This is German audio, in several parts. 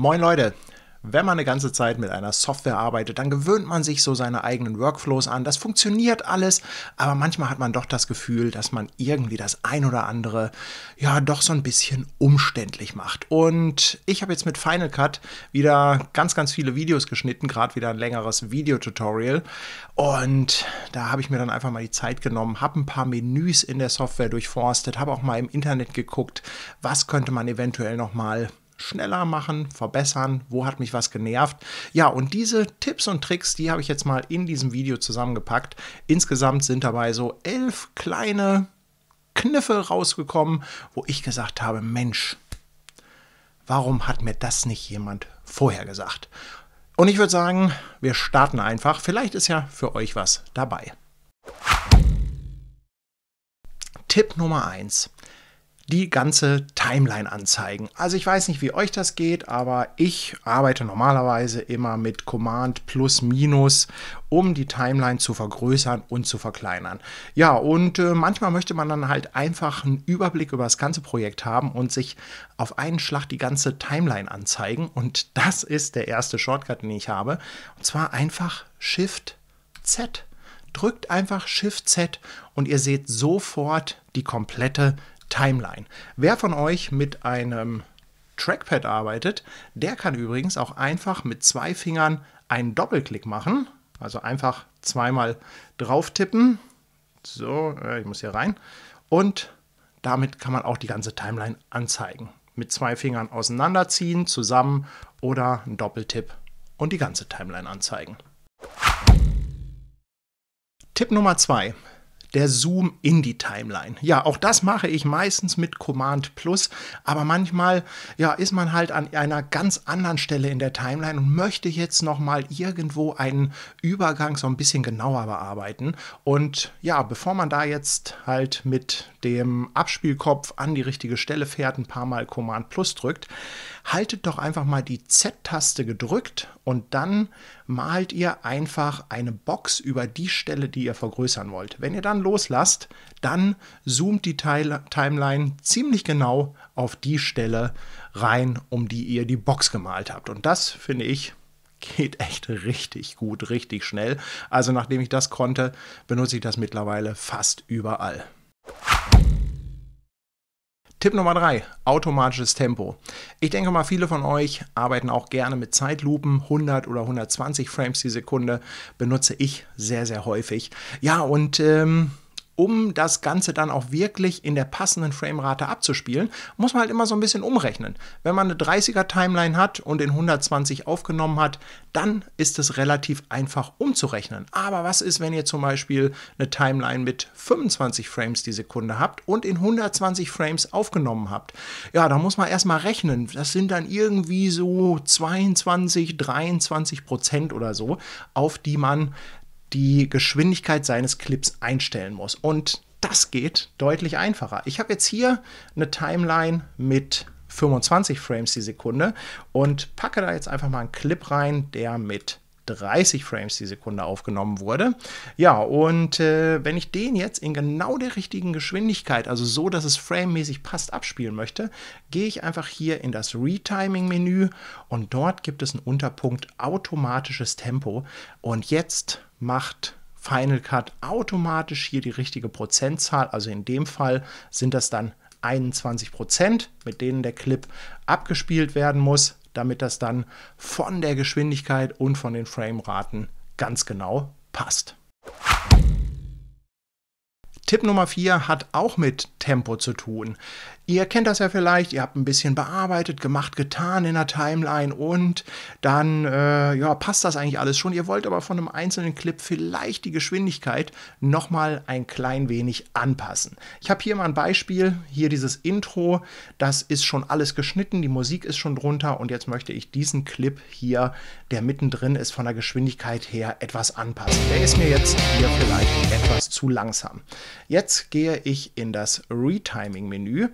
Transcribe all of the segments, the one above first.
Moin Leute! Wenn man eine ganze Zeit mit einer Software arbeitet, dann gewöhnt man sich so seine eigenen Workflows an. Das funktioniert alles, aber manchmal hat man doch das Gefühl, dass man irgendwie das ein oder andere ja doch so ein bisschen umständlich macht. Und ich habe jetzt mit Final Cut wieder ganz, ganz viele Videos geschnitten, gerade wieder ein längeres Videotutorial. Und da habe ich mir dann einfach mal die Zeit genommen, habe ein paar Menüs in der Software durchforstet, habe auch mal im Internet geguckt, was könnte man eventuell noch mal schneller machen, verbessern, wo hat mich was genervt. Ja, und diese Tipps und Tricks, die habe ich jetzt mal in diesem Video zusammengepackt. Insgesamt sind dabei so elf kleine Kniffe rausgekommen, wo ich gesagt habe, Mensch, warum hat mir das nicht jemand vorher gesagt? Und ich würde sagen, wir starten einfach. Vielleicht ist ja für euch was dabei. Tipp Nummer 1 die ganze Timeline anzeigen. Also ich weiß nicht, wie euch das geht, aber ich arbeite normalerweise immer mit Command plus minus, um die Timeline zu vergrößern und zu verkleinern. Ja, und äh, manchmal möchte man dann halt einfach einen Überblick über das ganze Projekt haben und sich auf einen Schlag die ganze Timeline anzeigen. Und das ist der erste Shortcut, den ich habe. Und zwar einfach Shift Z drückt einfach Shift Z und ihr seht sofort die komplette Timeline. Timeline. Wer von euch mit einem Trackpad arbeitet, der kann übrigens auch einfach mit zwei Fingern einen Doppelklick machen. Also einfach zweimal drauf tippen. So, äh, ich muss hier rein. Und damit kann man auch die ganze Timeline anzeigen. Mit zwei Fingern auseinanderziehen, zusammen oder einen Doppeltipp und die ganze Timeline anzeigen. Tipp Nummer zwei: der Zoom in die Timeline. Ja, auch das mache ich meistens mit Command Plus, aber manchmal ja, ist man halt an einer ganz anderen Stelle in der Timeline und möchte jetzt nochmal irgendwo einen Übergang so ein bisschen genauer bearbeiten. Und ja, bevor man da jetzt halt mit dem Abspielkopf an die richtige Stelle fährt, ein paar Mal Command Plus drückt, haltet doch einfach mal die Z-Taste gedrückt und dann malt ihr einfach eine Box über die Stelle, die ihr vergrößern wollt. Wenn ihr dann dann loslasst, dann zoomt die Timeline ziemlich genau auf die Stelle rein, um die ihr die Box gemalt habt. Und das finde ich geht echt richtig gut, richtig schnell. Also nachdem ich das konnte, benutze ich das mittlerweile fast überall. Tipp Nummer drei: automatisches Tempo. Ich denke mal, viele von euch arbeiten auch gerne mit Zeitlupen, 100 oder 120 Frames die Sekunde benutze ich sehr, sehr häufig. Ja, und ähm, um das Ganze dann auch wirklich in der passenden Framerate abzuspielen, muss man halt immer so ein bisschen umrechnen. Wenn man eine 30er Timeline hat und in 120 aufgenommen hat, dann ist es relativ einfach umzurechnen. Aber was ist, wenn ihr zum Beispiel eine Timeline mit 25 Frames die Sekunde habt und in 120 Frames aufgenommen habt? Ja, da muss man erstmal rechnen. Das sind dann irgendwie so 22, 23 Prozent oder so, auf die man die Geschwindigkeit seines Clips einstellen muss. Und das geht deutlich einfacher. Ich habe jetzt hier eine Timeline mit 25 Frames die Sekunde und packe da jetzt einfach mal einen Clip rein, der mit 30 Frames die Sekunde aufgenommen wurde. Ja, und äh, wenn ich den jetzt in genau der richtigen Geschwindigkeit, also so, dass es framemäßig passt, abspielen möchte, gehe ich einfach hier in das Retiming-Menü und dort gibt es einen Unterpunkt automatisches Tempo. Und jetzt macht Final Cut automatisch hier die richtige Prozentzahl. Also in dem Fall sind das dann 21 Prozent, mit denen der Clip abgespielt werden muss, damit das dann von der Geschwindigkeit und von den Frameraten ganz genau passt. Tipp Nummer 4 hat auch mit Tempo zu tun. Ihr kennt das ja vielleicht, ihr habt ein bisschen bearbeitet, gemacht, getan in der Timeline und dann äh, ja, passt das eigentlich alles schon. Ihr wollt aber von einem einzelnen Clip vielleicht die Geschwindigkeit nochmal ein klein wenig anpassen. Ich habe hier mal ein Beispiel, hier dieses Intro, das ist schon alles geschnitten, die Musik ist schon drunter und jetzt möchte ich diesen Clip hier, der mittendrin ist, von der Geschwindigkeit her etwas anpassen. Der ist mir jetzt hier vielleicht etwas zu langsam. Jetzt gehe ich in das Retiming-Menü.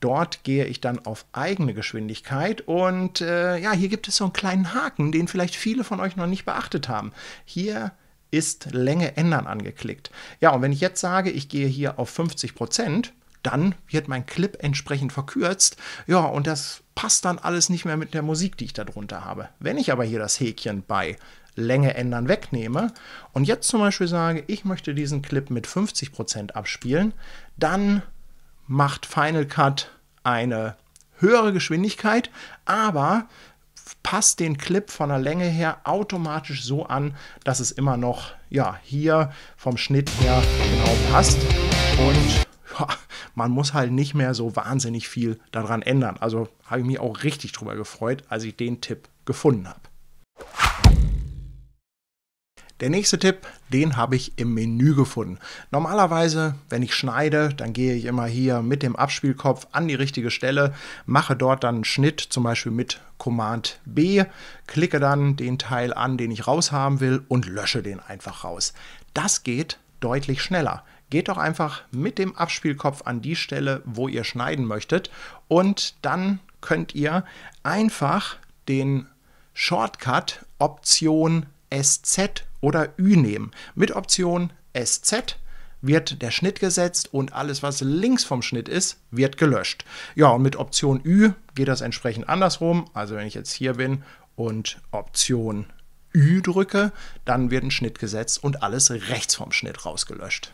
Dort gehe ich dann auf eigene Geschwindigkeit und äh, ja, hier gibt es so einen kleinen Haken, den vielleicht viele von euch noch nicht beachtet haben. Hier ist Länge ändern angeklickt. Ja, und wenn ich jetzt sage, ich gehe hier auf 50 Prozent, dann wird mein Clip entsprechend verkürzt. Ja, und das passt dann alles nicht mehr mit der Musik, die ich darunter habe. Wenn ich aber hier das Häkchen bei Länge ändern wegnehme und jetzt zum Beispiel sage, ich möchte diesen Clip mit 50% Prozent abspielen, dann macht Final Cut eine höhere Geschwindigkeit, aber passt den Clip von der Länge her automatisch so an, dass es immer noch ja, hier vom Schnitt her genau passt. Und ja, man muss halt nicht mehr so wahnsinnig viel daran ändern. Also habe ich mich auch richtig drüber gefreut, als ich den Tipp gefunden habe. Der nächste Tipp, den habe ich im Menü gefunden. Normalerweise, wenn ich schneide, dann gehe ich immer hier mit dem Abspielkopf an die richtige Stelle, mache dort dann einen Schnitt, zum Beispiel mit Command B, klicke dann den Teil an, den ich raushaben will und lösche den einfach raus. Das geht deutlich schneller. Geht doch einfach mit dem Abspielkopf an die Stelle, wo ihr schneiden möchtet und dann könnt ihr einfach den Shortcut Option SZ oder Ü nehmen. Mit Option SZ wird der Schnitt gesetzt und alles, was links vom Schnitt ist, wird gelöscht. Ja, und mit Option Ü geht das entsprechend andersrum. Also wenn ich jetzt hier bin und Option Ü drücke, dann wird ein Schnitt gesetzt und alles rechts vom Schnitt rausgelöscht.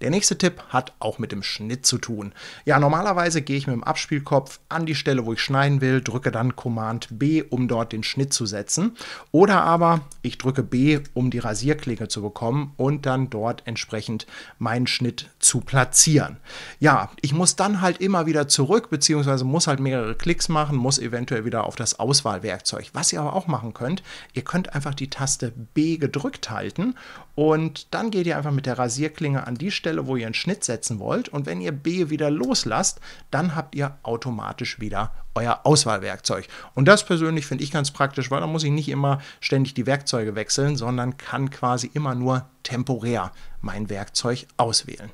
Der nächste Tipp hat auch mit dem Schnitt zu tun. Ja, normalerweise gehe ich mit dem Abspielkopf an die Stelle, wo ich schneiden will, drücke dann Command B, um dort den Schnitt zu setzen. Oder aber ich drücke B, um die Rasierklinge zu bekommen und dann dort entsprechend meinen Schnitt zu platzieren. Ja, ich muss dann halt immer wieder zurück, beziehungsweise muss halt mehrere Klicks machen, muss eventuell wieder auf das Auswahlwerkzeug. Was ihr aber auch machen könnt, ihr könnt einfach die Taste B gedrückt halten und dann geht ihr einfach mit der Rasierklinge an die Stelle, Stelle, wo ihr einen Schnitt setzen wollt. Und wenn ihr B wieder loslasst, dann habt ihr automatisch wieder euer Auswahlwerkzeug. Und das persönlich finde ich ganz praktisch, weil da muss ich nicht immer ständig die Werkzeuge wechseln, sondern kann quasi immer nur temporär mein Werkzeug auswählen.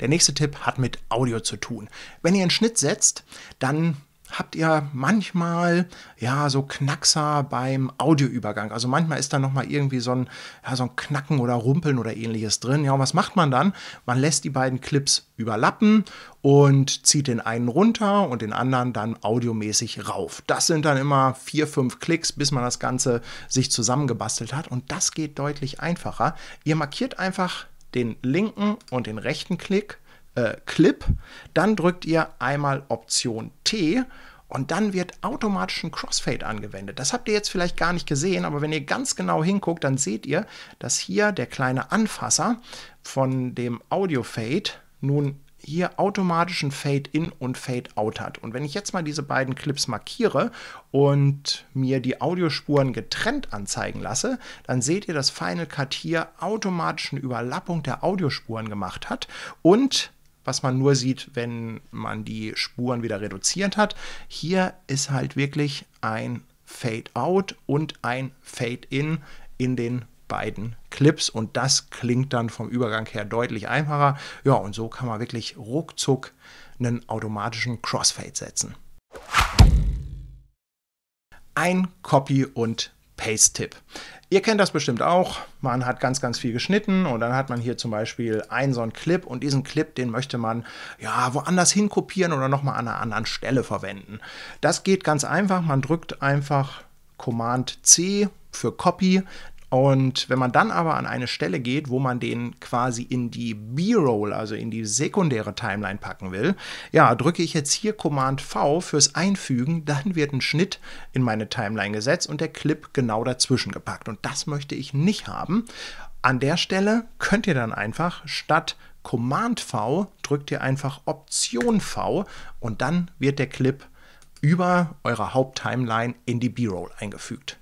Der nächste Tipp hat mit Audio zu tun. Wenn ihr einen Schnitt setzt, dann habt ihr manchmal ja so Knackser beim Audioübergang. Also manchmal ist da nochmal irgendwie so ein, ja, so ein Knacken oder Rumpeln oder ähnliches drin. Ja, und was macht man dann? Man lässt die beiden Clips überlappen und zieht den einen runter und den anderen dann audiomäßig rauf. Das sind dann immer vier, fünf Klicks, bis man das Ganze sich zusammengebastelt hat. Und das geht deutlich einfacher. Ihr markiert einfach den linken und den rechten Klick äh, Clip, dann drückt ihr einmal Option T und dann wird automatisch ein Crossfade angewendet. Das habt ihr jetzt vielleicht gar nicht gesehen, aber wenn ihr ganz genau hinguckt, dann seht ihr, dass hier der kleine Anfasser von dem Audio Fade nun hier automatisch ein Fade-In und Fade-Out hat. Und wenn ich jetzt mal diese beiden Clips markiere und mir die Audiospuren getrennt anzeigen lasse, dann seht ihr, dass Final Cut hier automatisch eine Überlappung der Audiospuren gemacht hat und was man nur sieht, wenn man die Spuren wieder reduziert hat. Hier ist halt wirklich ein Fade-out und ein Fade-in in den beiden Clips und das klingt dann vom Übergang her deutlich einfacher. Ja, und so kann man wirklich ruckzuck einen automatischen Crossfade setzen. Ein Copy- und Paste-Tipp. Ihr kennt das bestimmt auch. Man hat ganz, ganz viel geschnitten und dann hat man hier zum Beispiel einen so einen Clip und diesen Clip, den möchte man ja woanders kopieren oder nochmal an einer anderen Stelle verwenden. Das geht ganz einfach. Man drückt einfach Command C für Copy, und wenn man dann aber an eine Stelle geht, wo man den quasi in die B-Roll, also in die sekundäre Timeline packen will, ja, drücke ich jetzt hier Command V fürs Einfügen, dann wird ein Schnitt in meine Timeline gesetzt und der Clip genau dazwischen gepackt. Und das möchte ich nicht haben. An der Stelle könnt ihr dann einfach statt Command V drückt ihr einfach Option V und dann wird der Clip über eure Haupttimeline in die B-Roll eingefügt.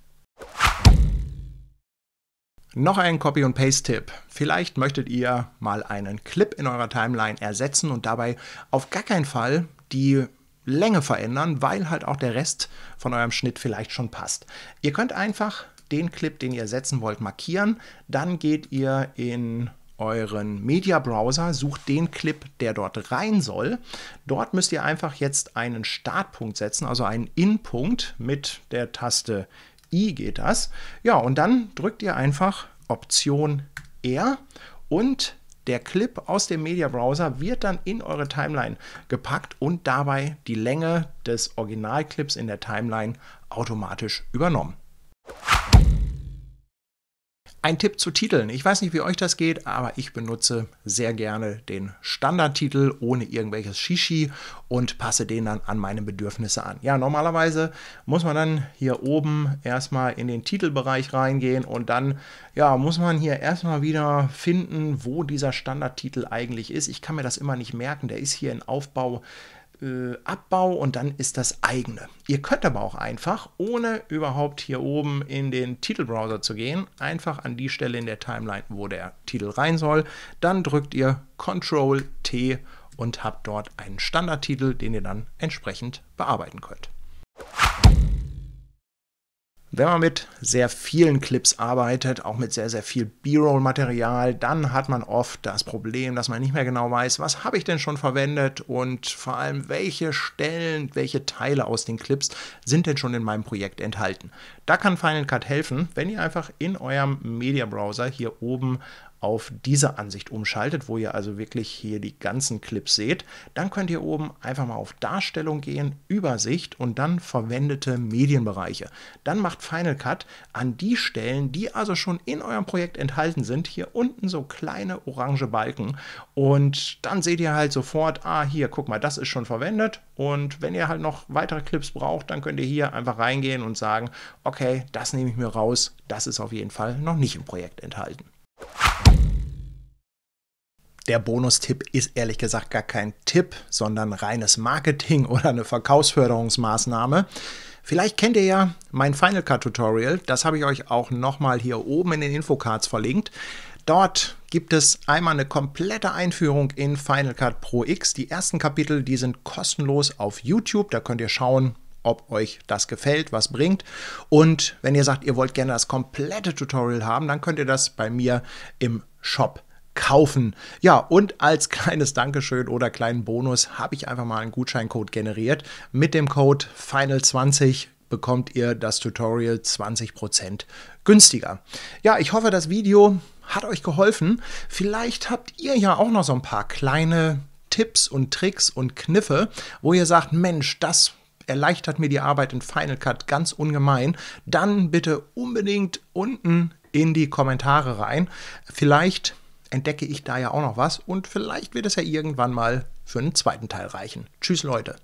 Noch ein Copy- und Paste-Tipp. Vielleicht möchtet ihr mal einen Clip in eurer Timeline ersetzen und dabei auf gar keinen Fall die Länge verändern, weil halt auch der Rest von eurem Schnitt vielleicht schon passt. Ihr könnt einfach den Clip, den ihr setzen wollt, markieren. Dann geht ihr in euren Media-Browser, sucht den Clip, der dort rein soll. Dort müsst ihr einfach jetzt einen Startpunkt setzen, also einen In-Punkt mit der Taste I geht das. Ja, und dann drückt ihr einfach Option R und der Clip aus dem Media Browser wird dann in eure Timeline gepackt und dabei die Länge des Originalclips in der Timeline automatisch übernommen. Ein Tipp zu Titeln. Ich weiß nicht, wie euch das geht, aber ich benutze sehr gerne den Standardtitel ohne irgendwelches Shishi und passe den dann an meine Bedürfnisse an. Ja, normalerweise muss man dann hier oben erstmal in den Titelbereich reingehen und dann ja, muss man hier erstmal wieder finden, wo dieser Standardtitel eigentlich ist. Ich kann mir das immer nicht merken. Der ist hier in Aufbau äh, Abbau und dann ist das eigene. Ihr könnt aber auch einfach, ohne überhaupt hier oben in den Titelbrowser zu gehen, einfach an die Stelle in der Timeline, wo der Titel rein soll, dann drückt ihr Ctrl T und habt dort einen Standardtitel, den ihr dann entsprechend bearbeiten könnt. Wenn man mit sehr vielen Clips arbeitet, auch mit sehr, sehr viel B-Roll-Material, dann hat man oft das Problem, dass man nicht mehr genau weiß, was habe ich denn schon verwendet und vor allem welche Stellen, welche Teile aus den Clips sind denn schon in meinem Projekt enthalten. Da kann Final Cut helfen, wenn ihr einfach in eurem Media Browser hier oben auf diese Ansicht umschaltet, wo ihr also wirklich hier die ganzen Clips seht, dann könnt ihr oben einfach mal auf Darstellung gehen, Übersicht und dann verwendete Medienbereiche. Dann macht Final Cut an die Stellen, die also schon in eurem Projekt enthalten sind, hier unten so kleine orange Balken und dann seht ihr halt sofort, ah hier, guck mal, das ist schon verwendet und wenn ihr halt noch weitere Clips braucht, dann könnt ihr hier einfach reingehen und sagen, okay, das nehme ich mir raus, das ist auf jeden Fall noch nicht im Projekt enthalten. Der Bonustipp ist ehrlich gesagt gar kein Tipp, sondern reines Marketing oder eine Verkaufsförderungsmaßnahme. Vielleicht kennt ihr ja mein Final Cut Tutorial, das habe ich euch auch nochmal hier oben in den Infocards verlinkt. Dort gibt es einmal eine komplette Einführung in Final Cut Pro X. Die ersten Kapitel, die sind kostenlos auf YouTube, da könnt ihr schauen, ob euch das gefällt, was bringt. Und wenn ihr sagt, ihr wollt gerne das komplette Tutorial haben, dann könnt ihr das bei mir im Shop kaufen. Ja, und als kleines Dankeschön oder kleinen Bonus habe ich einfach mal einen Gutscheincode generiert. Mit dem Code FINAL20 bekommt ihr das Tutorial 20% günstiger. Ja, ich hoffe, das Video hat euch geholfen. Vielleicht habt ihr ja auch noch so ein paar kleine Tipps und Tricks und Kniffe, wo ihr sagt, Mensch, das erleichtert mir die Arbeit in Final Cut ganz ungemein. Dann bitte unbedingt unten in die Kommentare rein. Vielleicht entdecke ich da ja auch noch was und vielleicht wird es ja irgendwann mal für einen zweiten Teil reichen. Tschüss Leute.